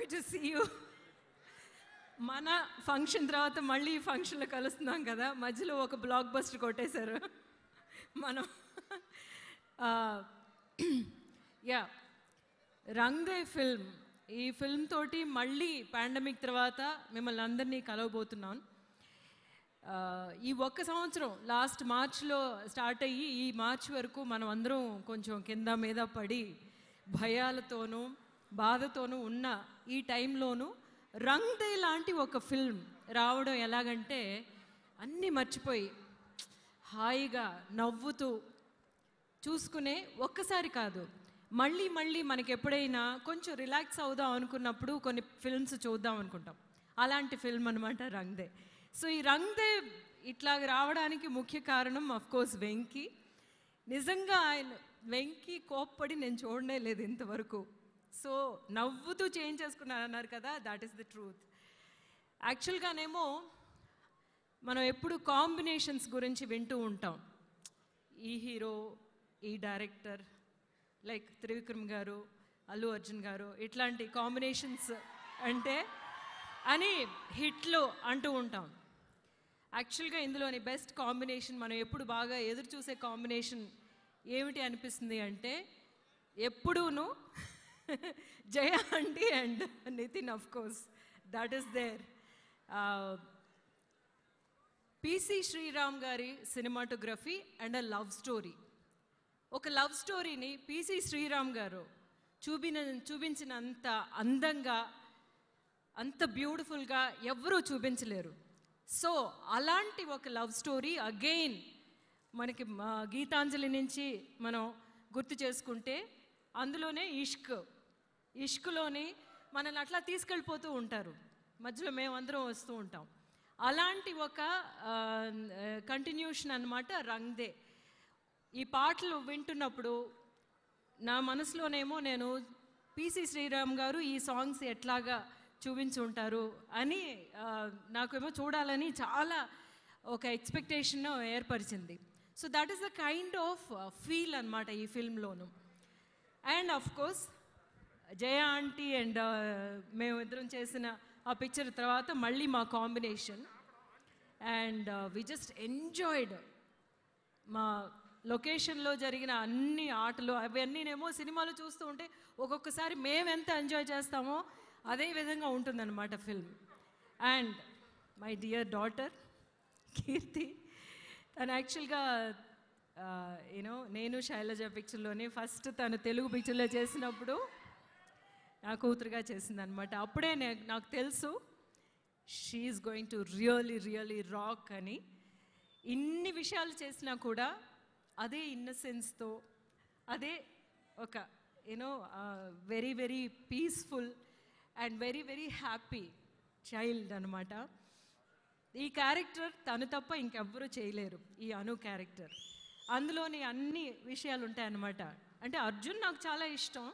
happy to see you మన function తర్వాత మళ్ళీ ఫంక్షన్లో కలుస్తున్నాం కదా మధ్యలో ఒక బ్లాక్ బస్టర్ కొట్టేశారు మనం యా రంగ్దే ఫిల్మ్ ఈ ఫిల్మ్ తోటి మళ్ళీ పాండమిక్ తర్వాత మిమ్మల్ని అందరినీ కలవబోతున్నాను ఈ ఒక్క సంవత్సరం లాస్ట్ మార్చ్లో స్టార్ట్ అయ్యి ఈ మార్చ్ వరకు మనం అందరం కొంచెం కింద మీద పడి భయాలతోనూ బాధతోనూ ఉన్న ఈ టైంలోనూ రంగ్ దే లాంటి ఒక ఫిల్మ్ రావడం ఎలాగంటే అన్నీ మర్చిపోయి హాయిగా నవ్వుతూ చూసుకునే ఒక్కసారి కాదు మళ్ళీ మళ్ళీ మనకి ఎప్పుడైనా కొంచెం రిలాక్స్ అవుదాం అనుకున్నప్పుడు కొన్ని ఫిల్మ్స్ చూద్దాం అనుకుంటాం అలాంటి ఫిల్మ్ అనమాట రంగ్దే సో ఈ రంగ్దే ఇట్లా రావడానికి ముఖ్య కారణం అఫ్ కోర్స్ వెంకీ నిజంగా ఆయన వెంకీ కోప్పడి నేను చూడనే లేదు ఇంతవరకు సో నవ్వుతూ చేంజ్ చేసుకున్నాను అన్నారు కదా దాట్ ఈస్ ద ట్రూత్ యాక్చువల్గానేమో మనం ఎప్పుడు కాంబినేషన్స్ గురించి వింటూ ఉంటాం ఈ హీరో ఈ డైరెక్టర్ లైక్ త్రివిక్రమ్ గారు అల్లు అర్జున్ గారు ఇట్లాంటి కాంబినేషన్స్ అంటే అని హిట్లు అంటూ ఉంటాం యాక్చువల్గా ఇందులోని బెస్ట్ కాంబినేషన్ మనం ఎప్పుడు బాగా ఎదురు చూసే కాంబినేషన్ ఏమిటి అనిపిస్తుంది అంటే ఎప్పుడూను జయ అండి and Nitin of course that is there PC Sriram గారి cinematography and uh love story ఒక లవ్ స్టోరీని పిసి శ్రీరామ్ గారు చూపిన చూపించినంత అందంగా అంత బ్యూటిఫుల్గా ఎవరూ చూపించలేరు సో అలాంటి ఒక లవ్ స్టోరీ అగైన్ మనకి గీతాంజలి నుంచి మనం గుర్తు చేసుకుంటే అందులోనే ఇష్క్ ఇష్కులోని మనల్ని అట్లా తీసుకెళ్ళిపోతూ ఉంటారు మధ్యలో మేమందరం వస్తూ ఉంటాం అలాంటి ఒక కంటిన్యూషన్ అనమాట రంగ్దే ఈ పాటలు వింటున్నప్పుడు నా మనసులోనేమో నేను పిసి శ్రీరామ్ గారు ఈ సాంగ్స్ ఎట్లాగా చూపించుంటారు అని నాకేమో చూడాలని చాలా ఒక ఎక్స్పెక్టేషన్ ఏర్పరిచింది so that is the kind of feel అనమాట ఈ ఫిల్మ్లోను and of course Jaya auntie and మేము ఇద్దరం చేసిన ఆ పిక్చర్ తర్వాత మళ్ళీ మా combination and we just enjoyed మా లొకేషన్లో జరిగిన అన్ని ఆటలు అవన్నీనేమో సినిమాలు చూస్తూ ఉంటే ఒక్కొక్కసారి మేము ఎంత ఎంజాయ్ చేస్తామో అదే విధంగా ఉంటుందన్నమాట film and my dear daughter Keerthi తను యాక్చువల్గా యూనో నేను శైలజ పిక్చర్లోనే ఫస్ట్ తను తెలుగు పిక్చర్లో చేసినప్పుడు నా కూతురుగా చేసింది అనమాట అప్పుడే నాకు తెలుసు she is going to really really rock అని ఇన్ని విషయాలు చేసినా కూడా అదే ఇన్నసెన్స్తో అదే ఒక you know very very peaceful and very very happy child అనమాట ఈ క్యారెక్టర్ తను తప్ప ఇంకెవ్వరూ చేయలేరు ఈ అను క్యారెక్టర్ అందులోని అన్ని విషయాలు ఉంటాయన్నమాట అంటే అర్జున్ నాకు చాలా ఇష్టం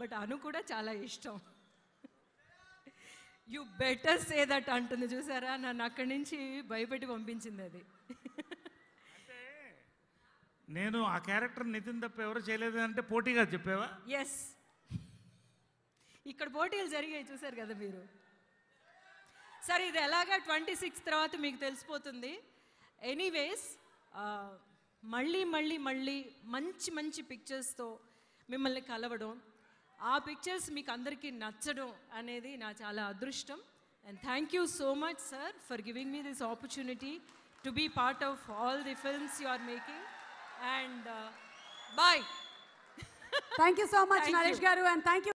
బట్ అను కూడా చాలా ఇష్టం యు బెటర్ సే దట్ అంటుంది చూసారా నన్ను అక్కడి నుంచి భయపెట్టి పంపించింది అది నేను ఆ క్యారెక్టర్ నితిన్ తప్ప ఎవరు చేయలేదు అంటే పోటీగా చెప్పావా ఎస్ ఇక్కడ పోటీలు జరిగాయి చూసారు కదా మీరు సరే ఇది ఎలాగా ట్వంటీ సిక్స్ తర్వాత మీకు తెలిసిపోతుంది ఎనీవేస్ మళ్ళీ మళ్ళీ మళ్ళీ మంచి మంచి పిక్చర్స్తో మిమ్మల్ని కలవడం ఆ పిక్చర్స్ మీకు అందరికీ నచ్చడం అనేది నా చాలా అదృష్టం and thank you so much sir for giving me this opportunity to be part of all the films you are making and boy thank you so much Naresh గారు అండ్ థ్యాంక్ యూ